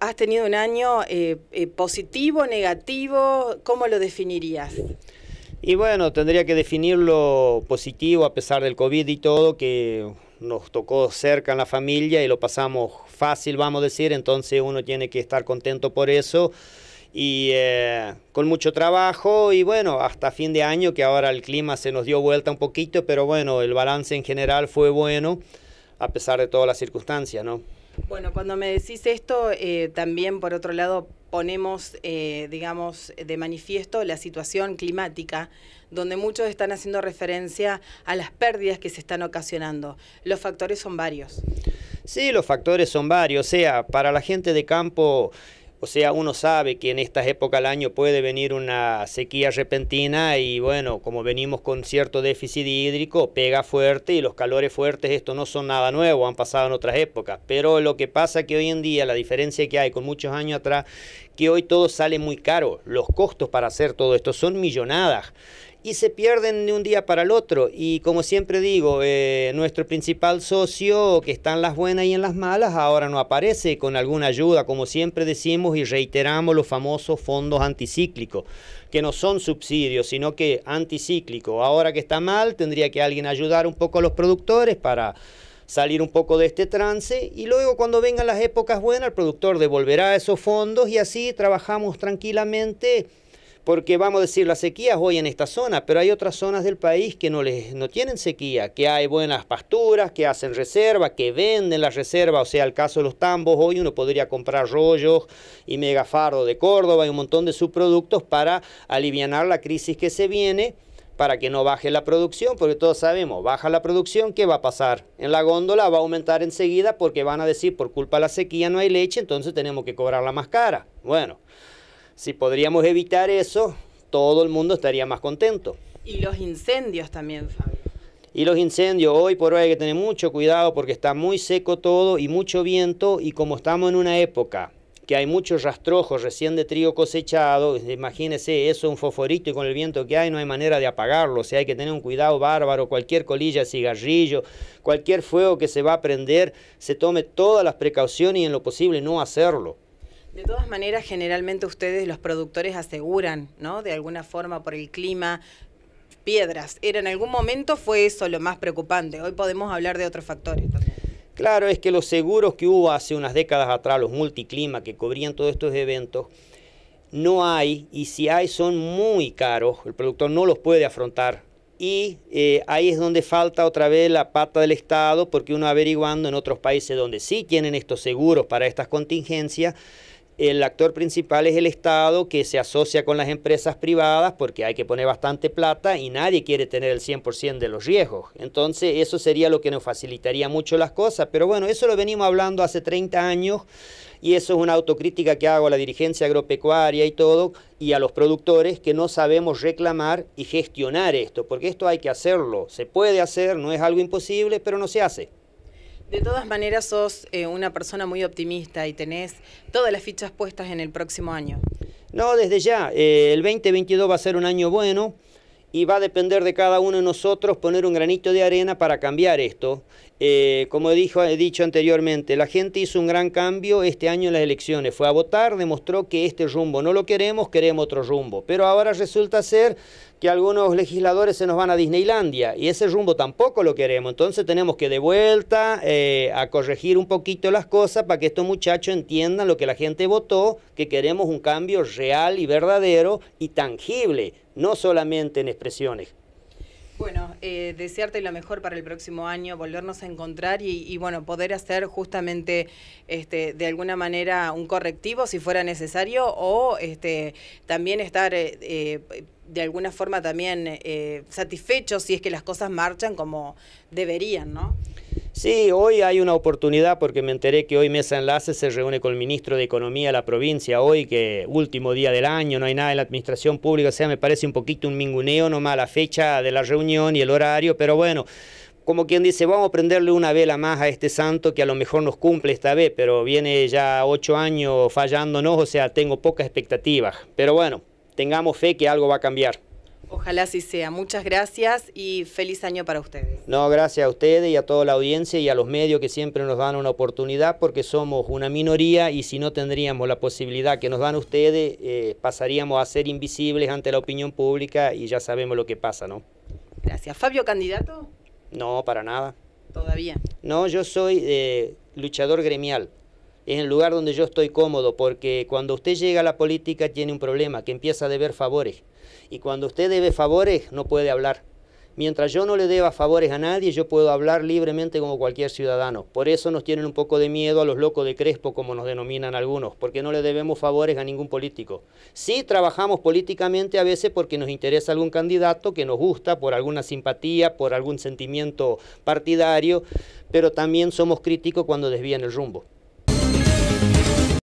¿Has tenido un año eh, eh, positivo, negativo? ¿Cómo lo definirías? Y bueno, tendría que definirlo positivo a pesar del COVID y todo, que nos tocó cerca en la familia y lo pasamos fácil, vamos a decir, entonces uno tiene que estar contento por eso y eh, con mucho trabajo y bueno, hasta fin de año que ahora el clima se nos dio vuelta un poquito, pero bueno, el balance en general fue bueno a pesar de todas las circunstancias, ¿no? Bueno, cuando me decís esto, eh, también por otro lado ponemos, eh, digamos, de manifiesto la situación climática, donde muchos están haciendo referencia a las pérdidas que se están ocasionando. Los factores son varios. Sí, los factores son varios. O sea, para la gente de campo o sea, uno sabe que en estas épocas del año puede venir una sequía repentina y bueno, como venimos con cierto déficit hídrico, pega fuerte y los calores fuertes, esto no son nada nuevo, han pasado en otras épocas. Pero lo que pasa que hoy en día, la diferencia que hay con muchos años atrás, que hoy todo sale muy caro, los costos para hacer todo esto son millonadas y se pierden de un día para el otro. Y como siempre digo, eh, nuestro principal socio, que está en las buenas y en las malas, ahora no aparece con alguna ayuda, como siempre decimos y reiteramos los famosos fondos anticíclicos, que no son subsidios, sino que anticíclicos. Ahora que está mal, tendría que alguien ayudar un poco a los productores para salir un poco de este trance y luego cuando vengan las épocas buenas el productor devolverá esos fondos y así trabajamos tranquilamente porque vamos a decir, las sequías hoy en esta zona, pero hay otras zonas del país que no, tienen sequía, que hay buenas pasturas, que hacen reserva, que venden las reservas, o sea, el caso de los tambos, hoy uno podría comprar rollos y megafardo de Córdoba y un montón de subproductos para aliviar la crisis que se viene para que no baje la producción, porque todos sabemos, baja la producción, ¿qué va a pasar? En la góndola va a aumentar enseguida porque van a decir, por culpa de la sequía no hay leche, entonces tenemos que cobrarla más cara. Bueno, si podríamos evitar eso, todo el mundo estaría más contento. Y los incendios también, Fabio. Y los incendios, hoy por hoy hay que tener mucho cuidado porque está muy seco todo y mucho viento y como estamos en una época que hay muchos rastrojos recién de trigo cosechado, imagínense eso, un fosforito y con el viento que hay no hay manera de apagarlo, o sea, hay que tener un cuidado bárbaro, cualquier colilla de cigarrillo, cualquier fuego que se va a prender, se tome todas las precauciones y en lo posible no hacerlo. De todas maneras, generalmente ustedes, los productores, aseguran, ¿no? De alguna forma por el clima, piedras. Era en algún momento fue eso lo más preocupante. Hoy podemos hablar de otros factores Claro, es que los seguros que hubo hace unas décadas atrás, los multiclima que cubrían todos estos eventos, no hay y si hay son muy caros, el productor no los puede afrontar. Y eh, ahí es donde falta otra vez la pata del Estado, porque uno averiguando en otros países donde sí tienen estos seguros para estas contingencias, el actor principal es el Estado que se asocia con las empresas privadas porque hay que poner bastante plata y nadie quiere tener el 100% de los riesgos. Entonces eso sería lo que nos facilitaría mucho las cosas. Pero bueno, eso lo venimos hablando hace 30 años y eso es una autocrítica que hago a la dirigencia agropecuaria y todo, y a los productores que no sabemos reclamar y gestionar esto, porque esto hay que hacerlo. Se puede hacer, no es algo imposible, pero no se hace. De todas maneras, sos eh, una persona muy optimista y tenés todas las fichas puestas en el próximo año. No, desde ya. Eh, el 2022 va a ser un año bueno y va a depender de cada uno de nosotros poner un granito de arena para cambiar esto. Eh, como he dicho anteriormente, la gente hizo un gran cambio este año en las elecciones. Fue a votar, demostró que este rumbo no lo queremos, queremos otro rumbo. Pero ahora resulta ser que algunos legisladores se nos van a Disneylandia y ese rumbo tampoco lo queremos. Entonces tenemos que de vuelta eh, a corregir un poquito las cosas para que estos muchachos entiendan lo que la gente votó, que queremos un cambio real y verdadero y tangible, no solamente en expresiones. Bueno, eh, desearte lo mejor para el próximo año, volvernos a encontrar y, bueno, poder hacer justamente este, de alguna manera un correctivo si fuera necesario o este, también estar eh, eh, de alguna forma también eh, satisfechos si es que las cosas marchan como deberían, ¿no? Sí, hoy hay una oportunidad porque me enteré que hoy Mesa Enlace se reúne con el ministro de Economía de la provincia hoy, que último día del año, no hay nada en la administración pública, o sea, me parece un poquito un minguneo nomás la fecha de la reunión y el horario, pero bueno, como quien dice, vamos a prenderle una vela más a este santo que a lo mejor nos cumple esta vez, pero viene ya ocho años fallándonos, o sea, tengo pocas expectativas, pero bueno, tengamos fe que algo va a cambiar. Ojalá así sea. Muchas gracias y feliz año para ustedes. No, gracias a ustedes y a toda la audiencia y a los medios que siempre nos dan una oportunidad porque somos una minoría y si no tendríamos la posibilidad que nos dan ustedes, eh, pasaríamos a ser invisibles ante la opinión pública y ya sabemos lo que pasa, ¿no? Gracias. ¿Fabio candidato? No, para nada. ¿Todavía? No, yo soy eh, luchador gremial es el lugar donde yo estoy cómodo, porque cuando usted llega a la política tiene un problema, que empieza a deber favores. Y cuando usted debe favores, no puede hablar. Mientras yo no le deba favores a nadie, yo puedo hablar libremente como cualquier ciudadano. Por eso nos tienen un poco de miedo a los locos de Crespo, como nos denominan algunos, porque no le debemos favores a ningún político. Sí trabajamos políticamente a veces porque nos interesa algún candidato que nos gusta, por alguna simpatía, por algún sentimiento partidario, pero también somos críticos cuando desvían el rumbo.